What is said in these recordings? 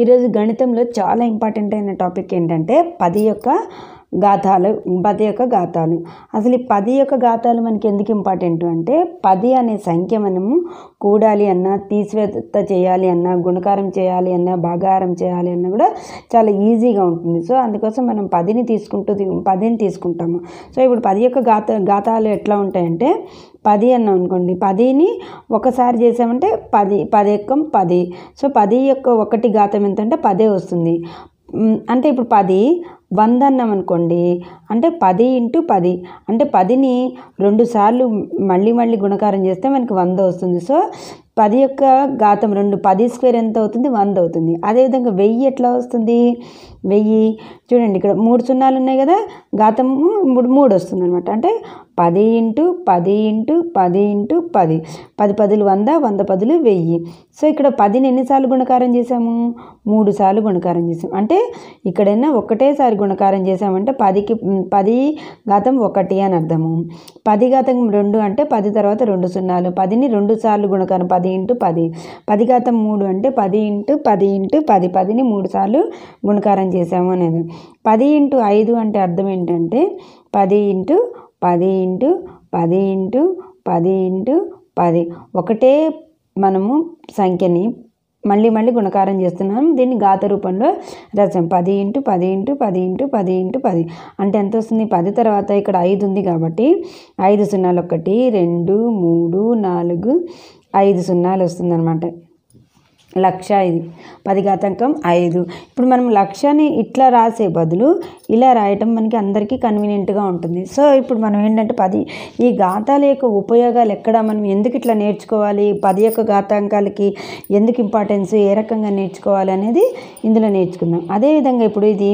ఈరోజు గణితంలో చాలా ఇంపార్టెంట్ అయిన టాపిక్ ఏంటంటే పది యొక్క గాథాలు పది యొక్క గాథాలు అసలు ఈ పది యొక్క గాథాలు మనకి ఎందుకు ఇంపార్టెంట్ అంటే పది అనే సంఖ్య మనము కూడాలి అన్నా తీసివేత చేయాలి అన్నా గుణకారం చేయాలి అన్నా భాగారం చేయాలి అన్నా కూడా చాలా ఈజీగా ఉంటుంది సో అందుకోసం మనం పదిని తీసుకుంటూ పదిని తీసుకుంటాము సో ఇప్పుడు పది యొక్క గాథ గాథాలు ఎట్లా ఉంటాయంటే పది అన్నాం అనుకోండి పదిని ఒకసారి చేసామంటే పది పది ఎక్కం పది సో పది యొక్క ఒకటి గాతం ఎంత అంటే పదే వస్తుంది అంటే ఇప్పుడు పది వంద అన్నాం అనుకోండి అంటే పది ఇంటూ పది అంటే పదిని రెండుసార్లు మళ్ళీ మళ్ళీ గుణకారం చేస్తే మనకి వంద వస్తుంది సో పది యొక్క ఘాతం రెండు పది స్క్వేర్ ఎంత అవుతుంది వంద అవుతుంది అదేవిధంగా వెయ్యి ఎట్లా వస్తుంది వెయ్యి చూడండి ఇక్కడ మూడు సున్నాలు ఉన్నాయి కదా ఘాతము మూడు మూడు వస్తుంది అనమాట అంటే పది ఇంటూ పది ఇంటూ పది ఇంటూ పది పది పదులు వంద వంద పదులు వెయ్యి సో ఇక్కడ పదిని ఎన్నిసార్లు గుణకారం చేసాము మూడు సార్లు గుణకారం చేసాము అంటే ఇక్కడైనా ఒకటేసారి గుణకారం చేసామంటే పదికి పది ఘాతం ఒకటి అని అర్థము పది ఘాతం రెండు అంటే పది తర్వాత రెండు సున్నాలు పదిని రెండు సార్లు గుణకారం పది ఇంటూ పది పది ఘాతం మూడు అంటే పది ఇంటూ పది ఇంటూ పది పదిని మూడు సార్లు గుణకారం చేసాము అనేది పది ఇంటూ ఐదు అంటే అర్థం ఏంటంటే పది ఇంటూ పది ఇంటు పది ఇంటు పది ఇంటు పది ఒకటే మనము సంఖ్యని మళ్ళీ మళ్ళీ గుణకారం చేస్తున్నాం దీన్ని గాత రూపంలో రాసాం పది ఇంటూ పది ఇంటూ పది ఇంటూ పది ఇంటూ పది అంటే ఎంత వస్తుంది పది తర్వాత ఇక్కడ ఐదు ఉంది కాబట్టి ఐదు సున్నాలు ఒకటి రెండు మూడు నాలుగు ఐదు సున్నాలు వస్తుందన్నమాట లక్ష ఇది పది ఘాతంకం ఐదు ఇప్పుడు మనం లక్షని ఇట్లా రాసే బదులు ఇలా రాయటం మనకి అందరికీ కన్వీనియంట్గా ఉంటుంది సో ఇప్పుడు మనం ఏంటంటే పది ఈ ఘాతాల యొక్క ఉపయోగాలు ఎక్కడ మనం ఎందుకు ఇట్లా నేర్చుకోవాలి పది యొక్క ఘాతాంకాలకి ఎందుకు ఇంపార్టెన్స్ ఏ రకంగా నేర్చుకోవాలి అనేది ఇందులో నేర్చుకుందాం అదేవిధంగా ఇప్పుడు ఇది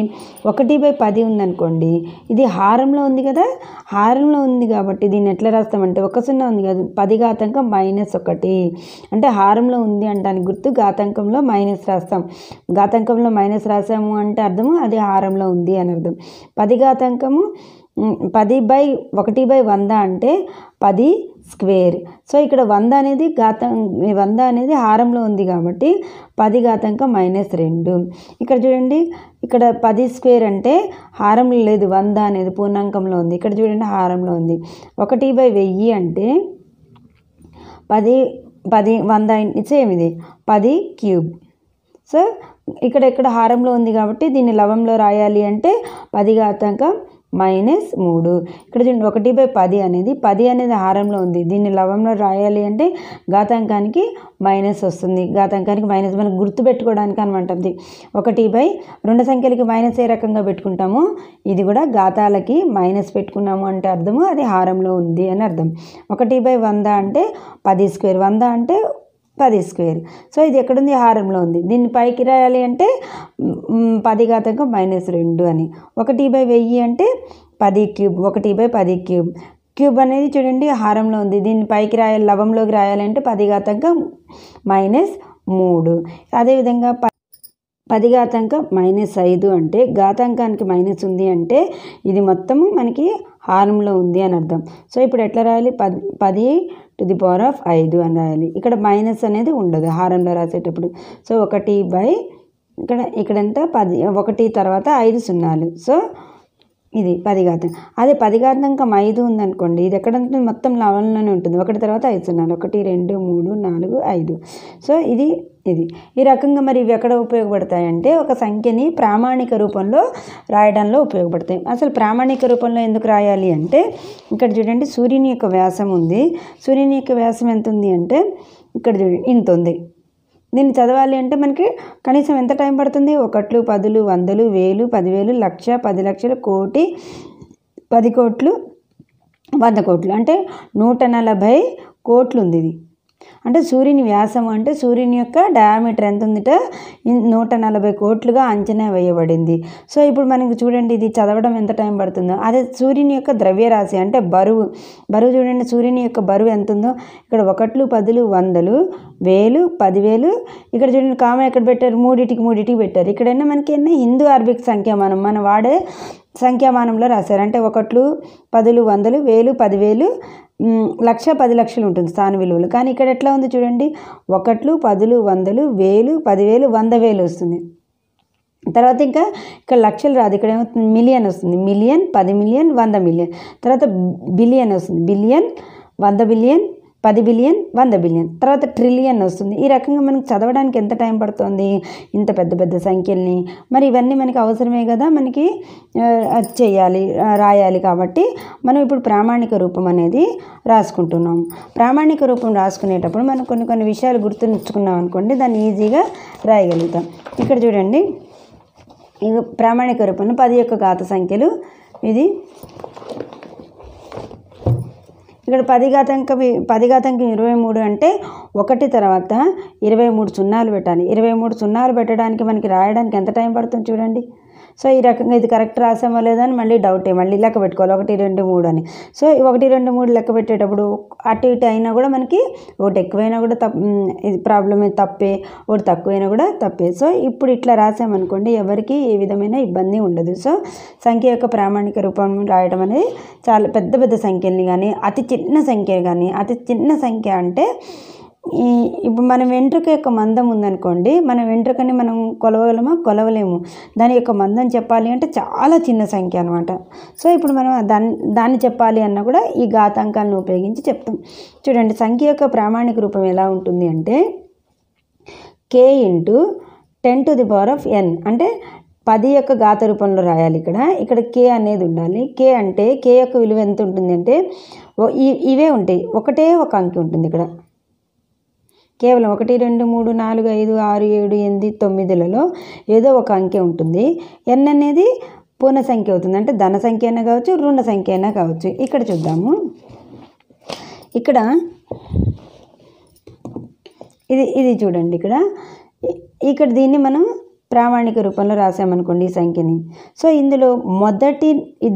ఒకటి బై పది ఉందనుకోండి ఇది హారంలో ఉంది కదా హారంలో ఉంది కాబట్టి దీన్ని ఎట్లా రాస్తామంటే ఒక సున్నా ఉంది కదా పది ఘాతాంకం మైనస్ ఒకటి అంటే హారంలో ఉంది అంటానికి గుర్తు ఘాతంకంలో మైనస్ రాస్తాం ఘాతంకంలో మైనస్ రాసాము అంటే అర్థము అది హారంలో ఉంది అని అర్థం పది ఘాతంకము పది బై ఒకటి బై వంద అంటే పది స్క్వేర్ సో ఇక్కడ వంద అనేది ఘాతం వంద అనేది హారంలో ఉంది కాబట్టి పది ఘాతంకం మైనస్ రెండు ఇక్కడ చూడండి ఇక్కడ పది స్క్వేర్ అంటే హారంలో లేదు వంద అనేది పూర్ణాంకంలో ఉంది ఇక్కడ చూడండి హారంలో ఉంది ఒకటి బై వెయ్యి అంటే పది పది వంద సేమ్ ఇది పది క్యూబ్ సో ఇక్కడ ఇక్కడ హారంలో ఉంది కాబట్టి దీన్ని లవంలో రాయాలి అంటే పది ఘాతాంకం మైనస్ మూడు ఇక్కడ చూడండి ఒకటి బై పది అనేది పది అనేది హారంలో ఉంది దీన్ని లవంలో రాయాలి అంటే ఘాతాంకానికి మైనస్ వస్తుంది ఘాతాంకానికి మైనస్ మనం గుర్తు పెట్టుకోవడానికి అనమంటుంది ఒకటి బై రెండు సంఖ్యలకి మైనస్ ఏ రకంగా పెట్టుకుంటాము ఇది కూడా ఘాతాలకి మైనస్ పెట్టుకున్నాము అంటే అర్థము అది హారంలో ఉంది అని అర్థం ఒకటి బై వంద అంటే పది స్క్వేర్ వంద అంటే పది స్క్వేర్ సో ఇది ఎక్కడుంది హారంలో ఉంది దీన్ని పైకి రాయాలి అంటే పది ఘాతంగా మైనస్ రెండు అని ఒకటి బై వెయ్యి అంటే పది క్యూబ్ ఒకటి బై పది క్యూబ్ క్యూబ్ అనేది చూడండి హారంలో ఉంది దీన్ని పైకి రాయాలి లవంలోకి రాయాలంటే పది ఘాతంగా మైనస్ మూడు అదేవిధంగా ప పది ఘాతాంకం మైనస్ ఐదు అంటే ఘాతాంకానికి మైనస్ ఉంది అంటే ఇది మొత్తము మనకి హారంలో ఉంది అని అర్థం సో ఇప్పుడు ఎట్లా రాయాలి పది పది టు ది పవర్ ఆఫ్ ఐదు అని రాయాలి ఇక్కడ మైనస్ అనేది ఉండదు హారంలో రాసేటప్పుడు సో ఒకటి బై ఇక్కడ ఇక్కడంతా పది ఒకటి తర్వాత ఐదు సున్నాలు సో ఇది పది ఘాతం అదే పది ఇంకా ఐదు ఉందనుకోండి ఇది ఎక్కడ ఉంటుంది మొత్తం లవన్లోనే ఉంటుంది ఒకటి తర్వాత ఐదు సున్నాలు ఒకటి రెండు మూడు నాలుగు ఐదు సో ఇది ఇది ఈ రకంగా మరి ఇవి ఎక్కడ ఉపయోగపడతాయంటే ఒక సంఖ్యని ప్రామాణిక రూపంలో రాయడంలో ఉపయోగపడతాయి అసలు ప్రామాణిక రూపంలో ఎందుకు రాయాలి అంటే ఇక్కడ చూడండి సూర్యుని యొక్క వ్యాసం ఉంది సూర్యుని యొక్క వ్యాసం ఎంత ఉంది అంటే ఇక్కడ చూడండి ఇంత ఉంది దీన్ని చదవాలి అంటే మనకి కనీసం ఎంత టైం పడుతుంది ఒకట్లు పదులు వందలు వేలు పదివేలు లక్ష పది లక్షలు కోటి పది కోట్లు వంద కోట్లు అంటే నూట నలభై కోట్లు ఉంది ఇది అంటే సూర్యుని వ్యాసం అంటే సూర్యుని యొక్క డయామీటర్ ఎంత ఉందిట నూట నలభై కోట్లుగా అంచనా వేయబడింది సో ఇప్పుడు మనకి చూడండి ఇది చదవడం ఎంత టైం పడుతుందో అదే సూర్యుని యొక్క ద్రవ్యరాశి అంటే బరువు బరువు చూడండి సూర్యుని యొక్క బరువు ఎంత ఉందో ఇక్కడ ఒకట్లు పదులు వందలు వేలు పదివేలు ఇక్కడ చూడండి కామ ఎక్కడ పెట్టారు మూడిటికి మూడిటికి పెట్టారు ఇక్కడైనా మనకి హిందూ అరబిక్ సంఖ్య మనం మనం వాడే సంఖ్యామానంలో రాశారు అంటే ఒకట్లు పదులు వందలు వేలు పదివేలు లక్ష పది లక్షలు ఉంటుంది స్థాన విలువలు కానీ ఇక్కడ ఎట్లా ఉంది చూడండి ఒకట్లు పదులు వందలు వేలు పదివేలు వంద వేలు వస్తుంది తర్వాత ఇంకా ఇక్కడ లక్షలు రాదు ఇక్కడ ఏమవుతుంది మిలియన్ వస్తుంది మిలియన్ పది మిలియన్ వంద మిలియన్ తర్వాత బిలియన్ వస్తుంది బిలియన్ వంద బిలియన్ పది బిలియన్ వంద బిలియన్ తర్వాత ట్రిలియన్ వస్తుంది ఈ రకంగా మనకు చదవడానికి ఎంత టైం పడుతుంది ఇంత పెద్ద పెద్ద సంఖ్యల్ని మరి ఇవన్నీ మనకి అవసరమే కదా మనకి చేయాలి రాయాలి కాబట్టి మనం ఇప్పుడు ప్రామాణిక రూపం అనేది రాసుకుంటున్నాం ప్రామాణిక రూపం రాసుకునేటప్పుడు మనం కొన్ని కొన్ని విషయాలు గుర్తుంచుకున్నాం అనుకోండి దాన్ని ఈజీగా రాయగలుగుతాం ఇక్కడ చూడండి ప్రామాణిక రూపంలో పది యొక్క ఘాత సంఖ్యలు ఇది ఇక్కడ పది ఘాతంక పది ఘాతంకి ఇరవై మూడు అంటే ఒకటి తర్వాత ఇరవై మూడు సున్నాలు పెట్టాలి ఇరవై మూడు సున్నాలు పెట్టడానికి మనకి రాయడానికి ఎంత టైం పడుతుంది చూడండి సో ఈ రకంగా ఇది కరెక్ట్ రాసామో లేదని మళ్ళీ డౌటే మళ్ళీ లెక్క పెట్టుకోవాలి ఒకటి రెండు మూడు అని సో ఒకటి రెండు మూడు లెక్క పెట్టేటప్పుడు అటు ఇటు అయినా కూడా మనకి ఒకటి ఎక్కువైనా కూడా తప్ప ఇది ప్రాబ్లమే తప్పే ఒకటి తక్కువైనా కూడా తప్పే సో ఇప్పుడు ఇట్లా రాసామనుకోండి ఎవరికి ఏ విధమైన ఇబ్బంది ఉండదు సో సంఖ్య యొక్క ప్రామాణిక రూపం రాయడం అనేది చాలా పెద్ద పెద్ద సంఖ్యల్ని కానీ అతి చిన్న సంఖ్య కానీ అతి చిన్న సంఖ్య అంటే ఈ ఇప్పుడు మన వెంట్రుక యొక్క మందం ఉందనుకోండి మన వెంట్రుకని మనం కొలవగలమా కొలవలేము దాని యొక్క మందం చెప్పాలి అంటే చాలా చిన్న సంఖ్య అనమాట సో ఇప్పుడు మనం దాన్ని దాన్ని చెప్పాలి అన్న కూడా ఈ ఘాతాంకాలను ఉపయోగించి చెప్తాం చూడండి సంఖ్య యొక్క ప్రామాణిక రూపం ఎలా ఉంటుంది అంటే K into ten to the power of N అంటే పది యొక్క ఘాత రూపంలో రాయాలి ఇక్కడ ఇక్కడ కే అనేది ఉండాలి కే అంటే కే యొక్క విలువ ఎంత ఉంటుంది అంటే ఇవే ఉంటాయి ఒకటే ఒక అంకె ఉంటుంది ఇక్కడ కేవలం ఒకటి రెండు మూడు నాలుగు ఐదు ఆరు ఏడు ఎనిమిది తొమ్మిదిలలో ఏదో ఒక అంకె ఉంటుంది ఎన్ అనేది పూర్ణ సంఖ్య అవుతుంది అంటే ధన సంఖ్య అయినా కావచ్చు రుణ సంఖ్య అయినా కావచ్చు ఇక్కడ చూద్దాము ఇక్కడ ఇది ఇది చూడండి ఇక్కడ ఇక్కడ దీన్ని మనం ప్రామాణిక రూపంలో రాసామనుకోండి ఈ సంఖ్యని సో ఇందులో మొదటి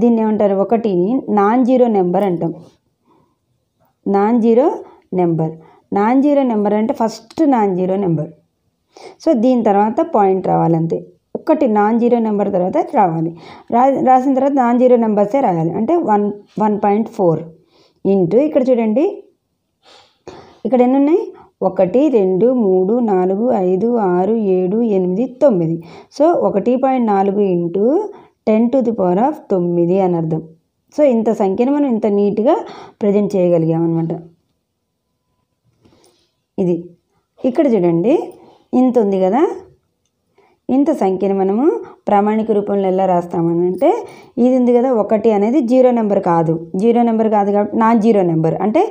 దీన్ని ఏమంటారు ఒకటిని నాన్ జీరో నెంబర్ అంటాం non zero number non zero number అంటే first non zero number so దీని తర్వాత పాయింట్ రావాలంతే ఒక్కటి నాన్ జీరో నెంబర్ తర్వాత రావాలి రా రాసిన తర్వాత నాన్ జీరో నెంబర్సే రాయాలి అంటే one one point four into ఇక్కడ చూడండి ఇక్కడ ఎన్ని ఉన్నాయి ఒకటి రెండు మూడు నాలుగు ఐదు ఆరు ఏడు ఎనిమిది తొమ్మిది సో ఒకటి పాయింట్ నాలుగు into ten to the power of తొమ్మిది అని అర్థం సో ఇంత సంఖ్యను మనం ఇంత నీట్గా ప్రజెంట్ చేయగలిగామన్నమాట ఇది ఇక్కడ చూడండి ఇంత ఉంది కదా ఇంత సంఖ్యను మనము ప్రామాణిక రూపంలో ఎలా రాస్తామని అంటే ఇది ఉంది కదా ఒకటి అనేది జీరో నెంబర్ కాదు జీరో నెంబర్ కాదు కాబట్టి నాన్ జీరో నెంబర్ అంటే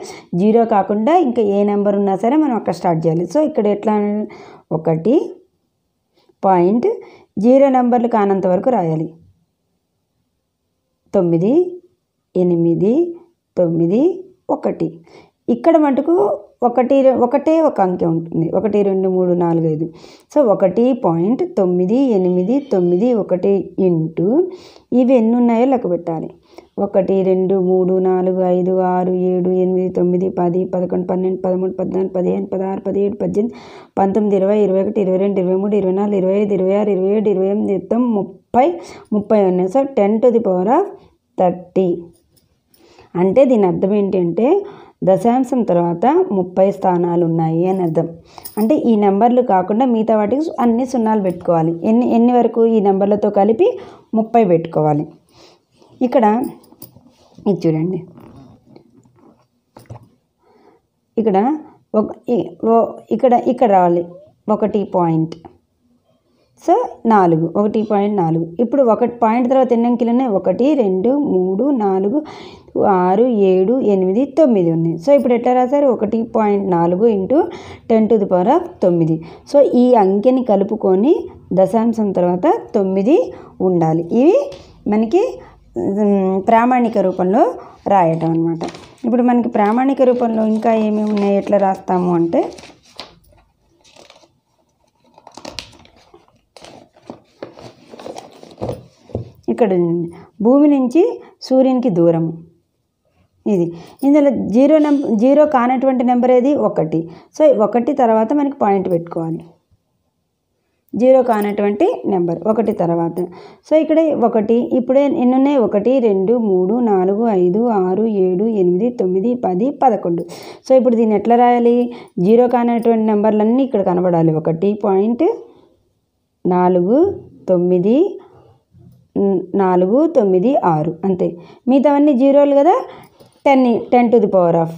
జీరో కాకుండా ఇంకా ఏ నెంబర్ ఉన్నా సరే మనం అక్కడ స్టార్ట్ చేయాలి సో ఇక్కడ ఎట్లా ఒకటి పాయింట్ జీరో నెంబర్లు కానంత వరకు రాయాలి తొమ్మిది ఎనిమిది తొమ్మిది ఒకటి ఇక్కడ మటుకు ఒకటి ఒకటే ఒక అంకె ఉంటుంది ఒకటి రెండు మూడు నాలుగు ఐదు సో ఒకటి పాయింట్ తొమ్మిది ఎనిమిది తొమ్మిది ఒకటి ఇంటూ ఇవి ఎన్ని ఉన్నాయో లెక్క పెట్టాలి ఒకటి రెండు మూడు నాలుగు ఐదు ఆరు ఏడు ఎనిమిది తొమ్మిది పది పదకొండు పన్నెండు పదమూడు పద్నాలుగు పదిహేను పదహారు పదిహేడు పద్దెనిమిది పంతొమ్మిది ఇరవై ఇరవై ఒకటి ఇరవై రెండు ఇరవై మూడు ఇరవై నాలుగు ఇరవై ఐదు ఇరవై ఆరు ఇరవై ఏడు ఇరవై ఎనిమిది మొత్తం ముప్పై ముప్పై ఉన్నాయి so ten to the power of thirty అంటే దీని అర్థం ఏంటంటే దశాంశం తర్వాత ముప్పై స్థానాలు ఉన్నాయి అని అర్థం అంటే ఈ నెంబర్లు కాకుండా మిగతా వాటికి అన్ని సున్నాలు పెట్టుకోవాలి ఎన్ని ఎన్ని వరకు ఈ నెంబర్లతో కలిపి ముప్పై పెట్టుకోవాలి ఇక్కడ ఇది చూడండి ఇక్కడ ఒక ఇక్కడ ఇక్కడ రావాలి ఒకటి పాయింట్ సో నాలుగు ఒకటి పాయింట్ నాలుగు ఇప్పుడు ఒక పాయింట్ తర్వాత ఎన్ని అంకెలు ఉన్నాయి ఒకటి రెండు మూడు నాలుగు ఆరు ఏడు ఎనిమిది తొమ్మిది ఉన్నాయి సో ఇప్పుడు ఎట్లా రాశారు ఒకటి పాయింట్ నాలుగు into ten to the power of తొమ్మిది సో ఈ అంకెని కలుపుకొని దశాంశం తర్వాత తొమ్మిది ఉండాలి ఇవి మనకి ప్రామాణిక రూపంలో రాయటం అనమాట ఇప్పుడు మనకి ప్రామాణిక రూపంలో ఇంకా ఏమేమి ఉన్నాయి ఎట్లా రాస్తాము అంటే ఇక్కడ భూమి నుంచి సూర్యునికి దూరం ఇది ఇందులో జీరో నెం జీరో కానటువంటి నెంబర్ ఏది ఒకటి సో ఒకటి తర్వాత మనకి పాయింట్ పెట్టుకోవాలి జీరో కానటువంటి నెంబర్ ఒకటి తర్వాత సో ఇక్కడ ఒకటి ఇప్పుడే ఎన్నున్నాయి ఒకటి రెండు మూడు నాలుగు ఐదు ఆరు ఏడు ఎనిమిది తొమ్మిది పది పదకొండు సో ఇప్పుడు దీన్ని ఎట్లా రాయాలి జీరో కానటువంటి నెంబర్లన్నీ ఇక్కడ కనబడాలి ఒకటి పాయింట్ నాలుగు తొమ్మిది నాలుగు తొమ్మిది ఆరు అంతే మిగతావన్నీ జీరోలు కదా ten ten to the power of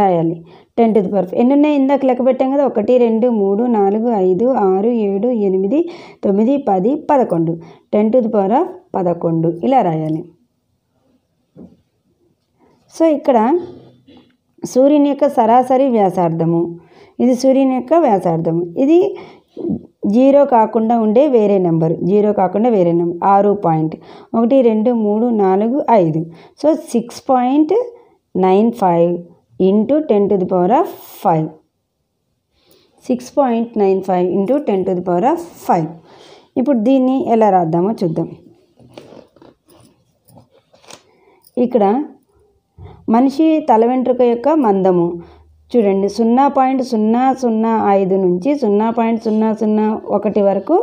రాయాలి ten to the power of ఎన్ని ఉన్నాయి ఇందాక లెక్క పెట్టాం కదా ఒకటి రెండు మూడు నాలుగు ఐదు ఆరు ఏడు ఎనిమిది తొమ్మిది పది పదకొండు ten to the power of పదకొండు ఇలా రాయాలి సో ఇక్కడ సూర్యుని యొక్క సరాసరి వ్యాసార్థము ఇది సూర్యుని యొక్క వ్యాసార్థము ఇది జీరో కాకుండా ఉండే వేరే నెంబర్ జీరో కాకుండా వేరే నెంబర్ ఆరు పాయింట్ ఒకటి రెండు మూడు నాలుగు ఐదు so six point nine five into ten to the power of five six point nine five into ten to the power of five ఇప్పుడు దీన్ని ఎలా రాద్దామో చూద్దాం ఇక్కడ మనిషి తల వెంట్రుక యొక్క మందము చూడండి సున్నా పాయింట్ సున్నా సున్నా ఐదు నుంచి సున్నా పాయింట్ సున్నా సున్నా ఒకటి వరకు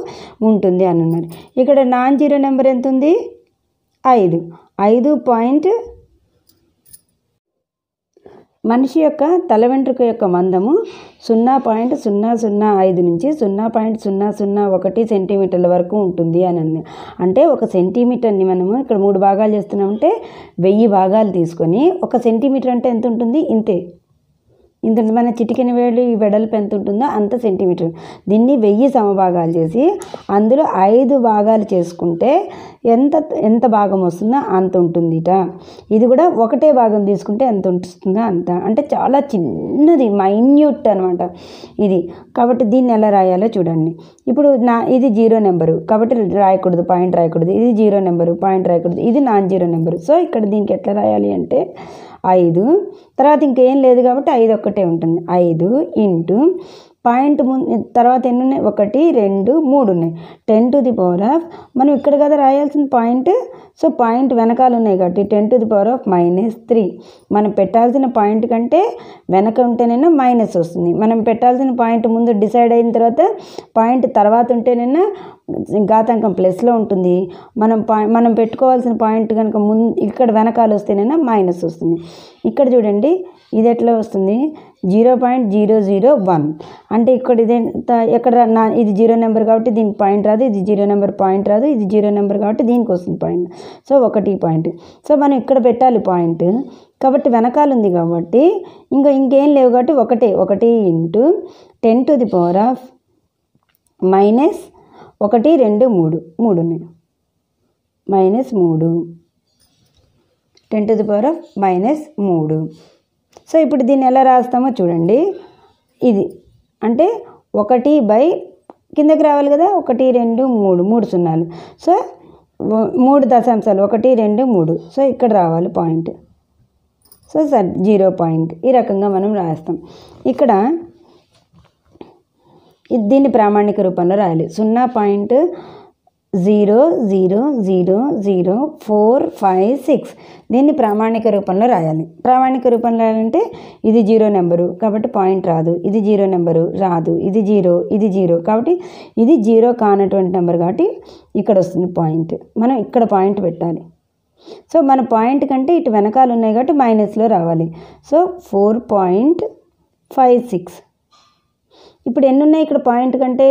ఉంటుంది అని అన్నారు ఇక్కడ నాన్ జీరో నెంబర్ ఎంత ఉంది ఐదు ఐదు పాయింట్ మనిషి యొక్క తల వెంట్రుక యొక్క మందము సున్నా పాయింట్ సున్నా సున్నా ఐదు నుంచి సున్నా పాయింట్ సున్నా సున్నా ఒకటి సెంటీమీటర్ల వరకు ఉంటుంది అని అంది అంటే ఒక సెంటీమీటర్ని మనము ఇక్కడ మూడు భాగాలు చేస్తున్నామంటే వెయ్యి భాగాలు తీసుకొని ఒక సెంటీమీటర్ అంటే ఎంత ఉంటుంది ఇంతే ఇంత మన చిటికెన వేళ్ళు ఈ వెడల్పు ఎంత ఉంటుందో అంత సెంటీమీటర్ దీన్ని వెయ్యి సమభాగాలు చేసి అందులో ఐదు భాగాలు చేసుకుంటే ఎంత ఎంత భాగం వస్తుందో అంత ఉంటుంది ఇట ఇది కూడా ఒకటే భాగం తీసుకుంటే ఎంత ఉంటుందో అంత అంటే చాలా చిన్నది మైన్యూట్ అనమాట ఇది కాబట్టి దీన్ని ఎలా రాయాలో చూడండి ఇప్పుడు నా ఇది జీరో నెంబరు కాబట్టి రాయకూడదు పాయింట్ రాయకూడదు ఇది జీరో నెంబరు పాయింట్ రాయకూడదు ఇది నాన్ జీరో నెంబరు సో ఇక్కడ దీనికి ఎట్లా రాయాలి అంటే ఐదు తర్వాత ఇంకేం లేదు కాబట్టి ఐదు ఒక్కటే ఉంటుంది ఐదు ఇంటూ పాయింట్ ము తర్వాత ఎన్ని ఉన్నాయి ఒకటి రెండు మూడు ఉన్నాయి ten to the power of మనం ఇక్కడ కదా రాయాల్సిన పాయింట్ సో పాయింట్ వెనకాల ఉన్నాయి కాబట్టి ten to the power of minus three మనం పెట్టాల్సిన పాయింట్ కంటే వెనక ఉంటేనైనా మైనస్ వస్తుంది మనం పెట్టాల్సిన పాయింట్ ముందు డిసైడ్ అయిన తర్వాత పాయింట్ తర్వాత ఉంటేనైనా ఘాతాంకం ప్లస్లో ఉంటుంది మనం మనం పెట్టుకోవాల్సిన పాయింట్ కనుక ముందు ఇక్కడ వెనకాల వస్తేనైనా మైనస్ వస్తుంది ఇక్కడ చూడండి ఇది ఎట్లా వస్తుంది zero point zero zero one అంటే ఇక్కడ ఇదే ఎక్కడ నా ఇది జీరో నెంబర్ కాబట్టి దీనికి పాయింట్ రాదు ఇది జీరో నెంబర్ పాయింట్ రాదు ఇది జీరో నెంబర్ కాబట్టి దీనికి వస్తుంది పాయింట్ సో ఒకటి పాయింట్ సో మనం ఇక్కడ పెట్టాలి పాయింట్ కాబట్టి వెనకాల ఉంది కాబట్టి ఇంకా ఇంకేం లేవు కాబట్టి ఒకటే ఒకటి into ten to the power of minus ఒకటి రెండు మూడు మూడు ఉన్నాయి మైనస్ మూడు ten to the power of minus మూడు సో ఇప్పుడు దీన్ని ఎలా రాస్తామో చూడండి ఇది అంటే ఒకటి బై కిందకి రావాలి కదా ఒకటి రెండు మూడు మూడు సున్నాలు సో మూడు దశాంశాలు ఒకటి రెండు మూడు సో ఇక్కడ రావాలి point so sir zero point ఈ రకంగా మనం రాస్తాం ఇక్కడ దీన్ని ప్రామాణిక రూపంలో రాయాలి సున్నా point zero zero zero zero four five six దీన్ని ప్రామాణిక రూపంలో రాయాలి ప్రామాణిక రూపంలో రాయాలంటే ఇది జీరో నెంబరు కాబట్టి పాయింట్ రాదు ఇది జీరో నెంబరు రాదు ఇది జీరో ఇది జీరో కాబట్టి ఇది జీరో కానటువంటి నెంబర్ కాబట్టి ఇక్కడ వస్తుంది పాయింట్ మనం ఇక్కడ పాయింట్ పెట్టాలి సో మన పాయింట్ కంటే ఇటు వెనకాల ఉన్నాయి కాబట్టి మైనస్లో రావాలి so four point five six ఇప్పుడు ఎన్ని ఉన్నాయి ఇక్కడ పాయింట్ కంటే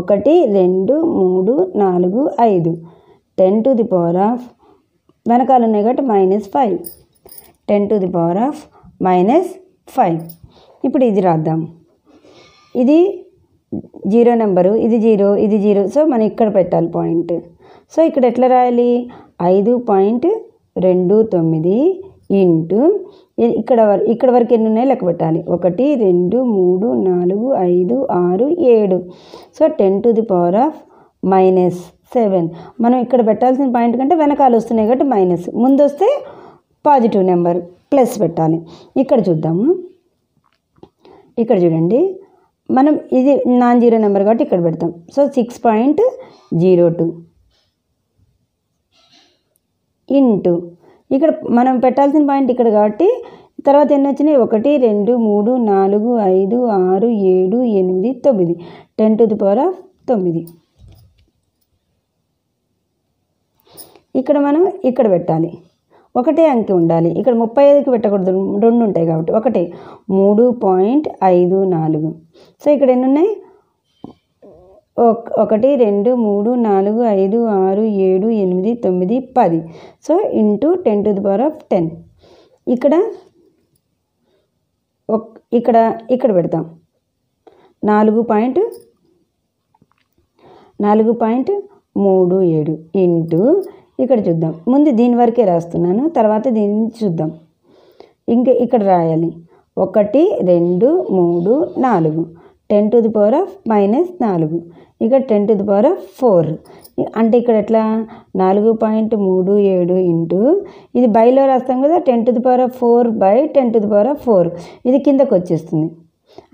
ఒకటి రెండు మూడు నాలుగు ఐదు ten to the power of వెనకాల ఉన్నాయి కాబట్టి minus five ten to the power of minus five ఇప్పుడు ఇది రాద్దాం ఇది జీరో నెంబరు ఇది జీరో ఇది జీరో సో మనం ఇక్కడ పెట్టాలి పాయింట్ సో ఇక్కడ ఎట్లా రాయాలి ఐదు పాయింట్ రెండు తొమ్మిది ఇంటూ ఇక్కడ వరకు ఇక్కడ వరకు ఎన్ని ఉన్నాయి లెక్క పెట్టాలి ఒకటి రెండు మూడు నాలుగు ఐదు ఆరు ఏడు so ten to the power of minus seven మనం ఇక్కడ పెట్టాల్సిన పాయింట్ కంటే వెనకాల వస్తున్నాయి కాబట్టి మైనస్ ముందు వస్తే పాజిటివ్ నెంబర్ ప్లస్ పెట్టాలి ఇక్కడ చూద్దాము ఇక్కడ చూడండి మనం ఇది నాన్ జీరో నెంబర్ కాబట్టి ఇక్కడ పెడతాం so six point zero two into ఇక్కడ మనం పెట్టాల్సిన పాయింట్ ఇక్కడ కాబట్టి తర్వాత ఎన్ని వచ్చినాయి ఒకటి రెండు మూడు నాలుగు ఐదు ఆరు ఏడు ఎనిమిది తొమ్మిది ten to the power of తొమ్మిది ఇక్కడ మనం ఇక్కడ పెట్టాలి ఒకటే అంకె ఉండాలి ఇక్కడ ముప్పై ఐదుకి పెట్టకూడదు రెండు ఉంటాయి కాబట్టి ఒకటే మూడు పాయింట్ ఐదు నాలుగు సో ఇక్కడ ఎన్ని ఉన్నాయి ఒకటి రెండు మూడు నాలుగు ఐదు ఆరు ఏడు ఎనిమిది తొమ్మిది పది so into ten to the power of ten ఇక్కడ ఇక్కడ ఇక్కడ పెడతాం నాలుగు పాయింట్ నాలుగు పాయింట్ మూడు ఏడు ఇంటూ ఇక్కడ చూద్దాం ముందు దీని వరకే రాస్తున్నాను తర్వాత దీన్ని చూద్దాం ఇంకా ఇక్కడ రాయాలి ఒకటి రెండు మూడు నాలుగు ten to the power of minus నాలుగు ఇక ten to the power of four అంటే ఇక్కడ ఎట్లా నాలుగు పాయింట్ మూడు ఏడు ఇంటూ ఇది బైలో రాస్తాం కదా ten to the power of four by ten to the power of four ఇది కిందకు వచ్చేస్తుంది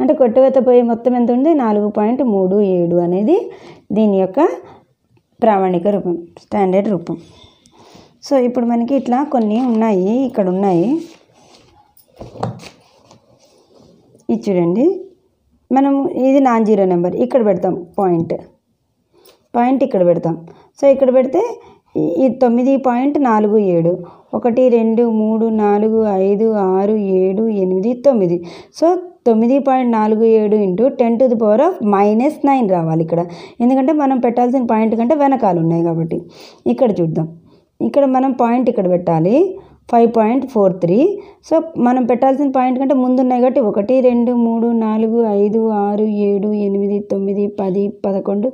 అంటే కొట్టువేత పోయి మొత్తం ఎంత ఉంది నాలుగు పాయింట్ మూడు ఏడు అనేది దీని యొక్క ప్రామాణిక రూపం స్టాండర్డ్ రూపం సో ఇప్పుడు మనకి ఇట్లా కొన్ని ఉన్నాయి ఇక్కడ ఉన్నాయి ఇది చూడండి మనం ఇది నాన్ జీరో నెంబర్ ఇక్కడ పెడతాం పాయింట్ పాయింట్ ఇక్కడ పెడతాం సో ఇక్కడ పెడితే ఈ తొమ్మిది పాయింట్ నాలుగు ఏడు ఒకటి రెండు మూడు నాలుగు ఐదు ఆరు ఏడు ఎనిమిది తొమ్మిది సో తొమ్మిది పాయింట్ నాలుగు ఏడు into ten to the power of minus nine రావాలి ఇక్కడ ఎందుకంటే మనం పెట్టాల్సిన పాయింట్ కంటే వెనకాలు ఉన్నాయి కాబట్టి ఇక్కడ చూద్దాం ఇక్కడ మనం పాయింట్ ఇక్కడ పెట్టాలి five point four three so మనం పెట్టాల్సిన పాయింట్ కంటే ముందు ఉన్నాయి కాబట్టి ఒకటి రెండు మూడు నాలుగు ఐదు ఆరు ఏడు ఎనిమిది తొమ్మిది పది పదకొండు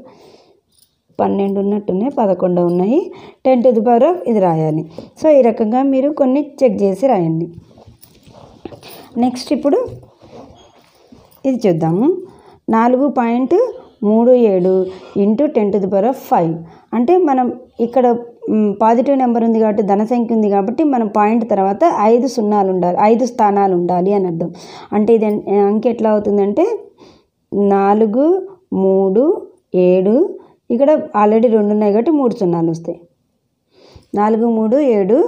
పన్నెండు ఉన్నట్టున్నాయి పదకొండు ఉన్నాయి ten to the power of ఇది రాయాలి సో ఈ రకంగా మీరు కొన్ని చెక్ చేసి రాయండి నెక్స్ట్ ఇప్పుడు ఇది చూద్దాము నాలుగు పాయింట్ మూడు ఏడు into ten to the power of five అంటే మనం ఇక్కడ పాజిటివ్ నెంబర్ ఉంది కాబట్టి ధన సంఖ్య ఉంది కాబట్టి మనం పాయింట్ తర్వాత ఐదు సున్నాలు ఉండాలి ఐదు స్థానాలు ఉండాలి అని అర్థం అంటే ఇది అంకె ఎట్లా అవుతుందంటే నాలుగు మూడు ఏడు ఇక్కడ ఆల్రెడీ రెండు ఉన్నాయి కాబట్టి మూడు సున్నాలు వస్తాయి నాలుగు మూడు ఏడు